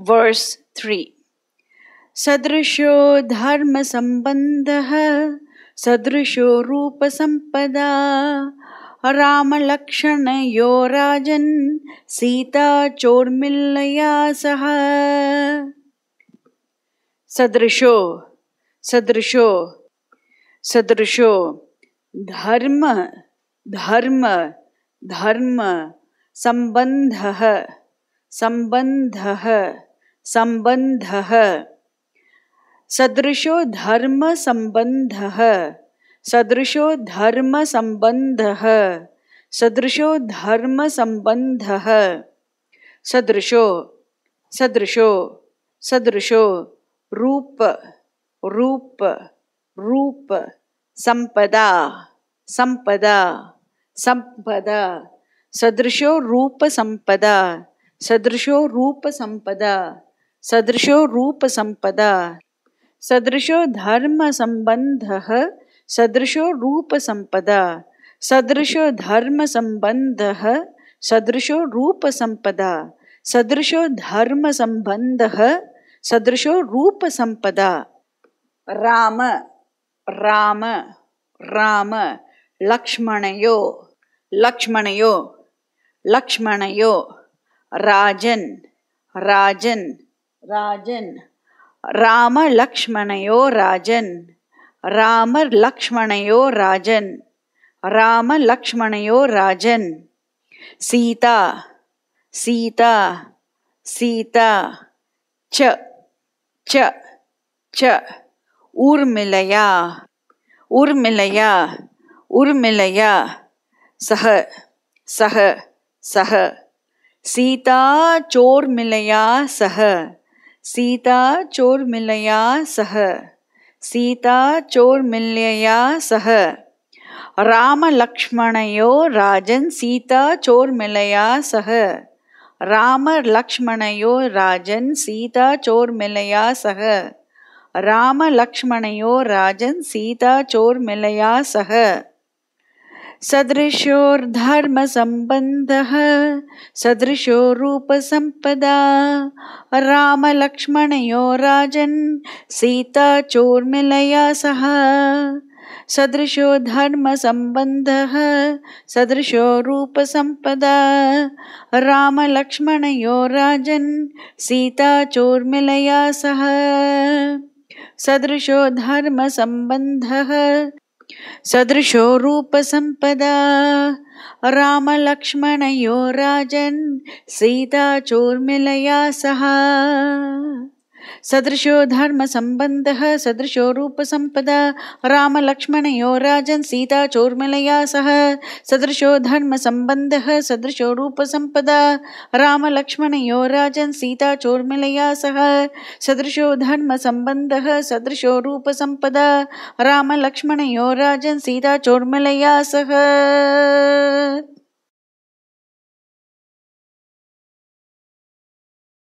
verse 3 सदृशो धर्मसम्बन्धः सदृशो रूपसम्पदा यो राजन सीता चोर मिलया सह सदृशो सदृशो सदृशो धर्म धर्म धर्म सम्बन्धः संबंध संबंध सदृशो धर्मसम्बन्धः सदृशो है सदृशो धर्म संबंध सदृशो सदृशो सदृशो रूप रूप रूप संपदा संपदा संपदा सदृशो रूप संपदा सदृशो रूप संपदा सदृशो रूप संपदा सदृशो धर्म संबंध सदृशो रूप संपदा सदृशो धर्म संबंध सदृशो रूप संपदा सदृशो धर्म संबंध सदृशो रूप संपदा राम राम राम लक्ष्मणयो लक्ष्मणयो लक्ष्मणयो राजन राजन राजन राम लक्ष्मणयो राजन राम लक्ष्मणयो राजन राम लक्ष्मणयो राजन सीता सीता सीता च च च ऊर्मिलया ऊर्मिलया ऊर्मिलया सह सह सह सीता चोर मिलया सह सीता चोर मिलया सह सीता चोर मिलया सह राम लक्ष्मणयो राजन सीता चोर मिलया सह राम लक्ष्मणयो राजन सीता चोर मिलया सह राम लक्ष्मणयो राजन सीता चोर मिलया सह संबंध सदृशो लक्ष्मण यो राजन सीता चोर्मिलया सह सदृशो संबंध सदृशो लक्ष्मण यो राजन सीता चोर्मिलया सह सदृशो संबंध सदृशो रूपसम्पदा रामलक्ष्मणयो राजन् सीता चोर्मिलया सह सदृशो धर्मसम्बन्धः सदृशो रूपसम्पदा रामलक्ष्मणयो राजन् सीता चोर्मिलया सह सदृशो धर्मसम्बन्धः सदृशो रूपसम्पदा रामलक्ष्मणयो राजन् सीता चोर्मिलया सह सदृशो धर्मसम्बन्धः सदृशो रूपसम्पदा रामलक्ष्मणयो राजन् सीता चोर्मिलया सह